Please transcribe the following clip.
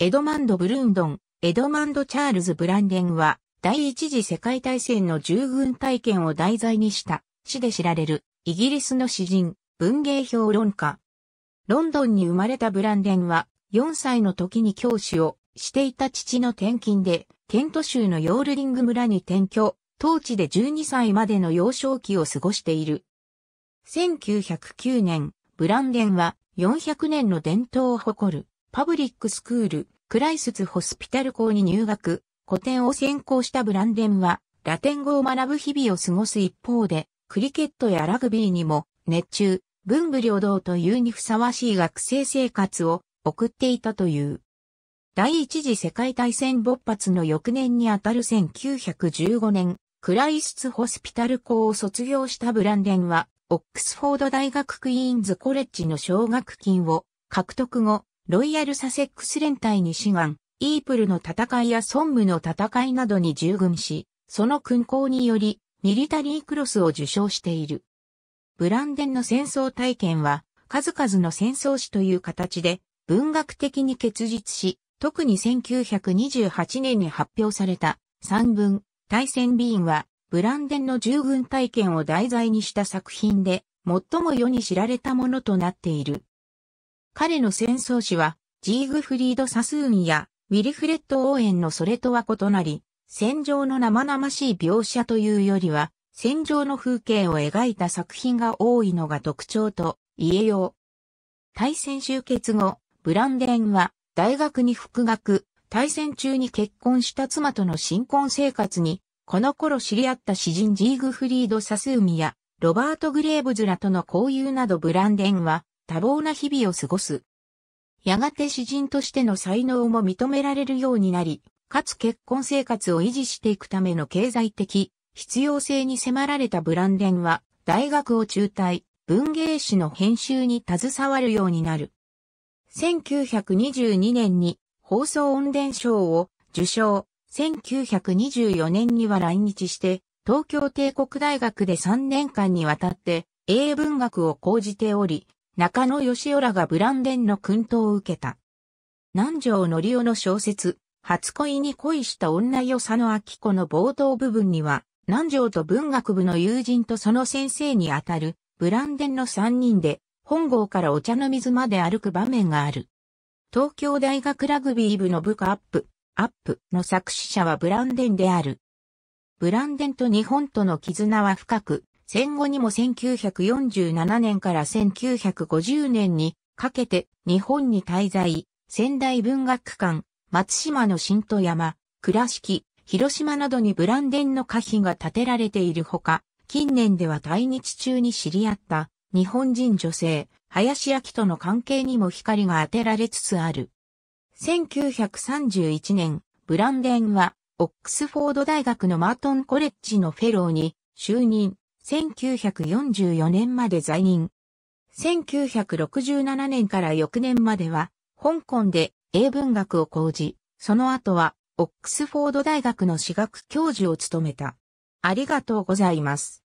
エドマンド・ブルーンドン、エドマンド・チャールズ・ブランデンは、第一次世界大戦の従軍体験を題材にした、詩で知られる、イギリスの詩人、文芸評論家。ロンドンに生まれたブランデンは、4歳の時に教師をしていた父の転勤で、ケント州のヨールディング村に転居、当地で12歳までの幼少期を過ごしている。1909年、ブランデンは400年の伝統を誇るパブリックスクール、クライスツホスピタル校に入学、古典を専攻したブランデンは、ラテン語を学ぶ日々を過ごす一方で、クリケットやラグビーにも熱中、文武両道というにふさわしい学生生活を送っていたという。第一次世界大戦勃発の翌年にあたる1915年、クライスツホスピタル校を卒業したブランデンは、オックスフォード大学クイーンズコレッジの奨学金を獲得後、ロイヤルサセックス連隊に志願、イープルの戦いやソンムの戦いなどに従軍し、その勲功により、ミリタリークロスを受賞している。ブランデンの戦争体験は、数々の戦争史という形で、文学的に結実し、特に1928年に発表された、三文、対戦ビーンは、ブランデンの従軍体験を題材にした作品で、最も世に知られたものとなっている。彼の戦争史は、ジーグフリード・サスーンや、ウィルフレッド・オーエンのそれとは異なり、戦場の生々しい描写というよりは、戦場の風景を描いた作品が多いのが特徴と言えよう。対戦終結後、ブランデンは大学に復学、対戦中に結婚した妻との新婚生活に、この頃知り合った詩人ジーグフリード・サスーミや、ロバート・グレーブズらとの交友などブランデンは、多忙な日々を過ごす。やがて詩人としての才能も認められるようになり、かつ結婚生活を維持していくための経済的必要性に迫られたブランデンは、大学を中退、文芸誌の編集に携わるようになる。1922年に放送音伝賞を受賞、1924年には来日して、東京帝国大学で3年間にわたって英文学を講じており、中野義雄らがブランデンの薫等を受けた。南条則夫の小説、初恋に恋した女よ佐野明子の冒頭部分には、南条と文学部の友人とその先生にあたる、ブランデンの三人で、本郷からお茶の水まで歩く場面がある。東京大学ラグビー部の部下アップ、アップの作詞者はブランデンである。ブランデンと日本との絆は深く、戦後にも1947年から1950年にかけて日本に滞在、仙台文学館、松島の新都山、倉敷、広島などにブランデンの可否が建てられているほか、近年では対日中に知り合った日本人女性、林明との関係にも光が当てられつつある。1931年、ブランデンはオックスフォード大学のマートンコレッジのフェローに就任。1944年まで在任。1967年から翌年までは、香港で英文学を講じ、その後は、オックスフォード大学の私学教授を務めた。ありがとうございます。